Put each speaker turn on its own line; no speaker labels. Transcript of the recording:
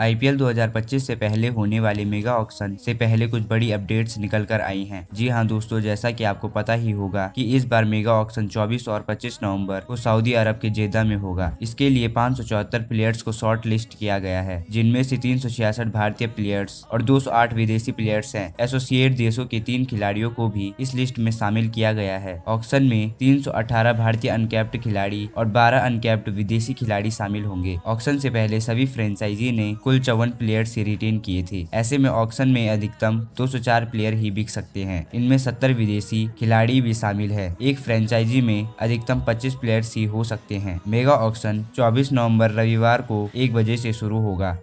IPL 2025 से पहले होने वाले मेगा ऑक्शन से पहले कुछ बड़ी अपडेट्स निकल कर आई हैं जी हाँ दोस्तों जैसा कि आपको पता ही होगा कि इस बार मेगा ऑक्शन 24 और 25 नवंबर को सऊदी अरब के जेदा में होगा इसके लिए पाँच प्लेयर्स को शॉर्ट लिस्ट किया गया है जिनमें से तीन भारतीय प्लेयर्स और दो विदेशी प्लेयर्स है एसोसिएट देशों के तीन खिलाड़ियों को भी इस लिस्ट में शामिल किया गया है ऑक्शन में तीन भारतीय अनकैप्ड खिलाड़ी और बारह अनकैप्ड विदेशी खिलाड़ी शामिल होंगे ऑक्शन से पहले सभी फ्रेंचाइजी ने कुल चौवन प्लेयर से रिटेन किए थे ऐसे में ऑक्शन में अधिकतम दो चार प्लेयर ही बिक सकते हैं इनमें सत्तर विदेशी खिलाड़ी भी शामिल है एक फ्रेंचाइजी में अधिकतम पच्चीस प्लेयर ही हो सकते हैं मेगा ऑक्शन चौबीस नवम्बर रविवार को एक बजे ऐसी शुरू होगा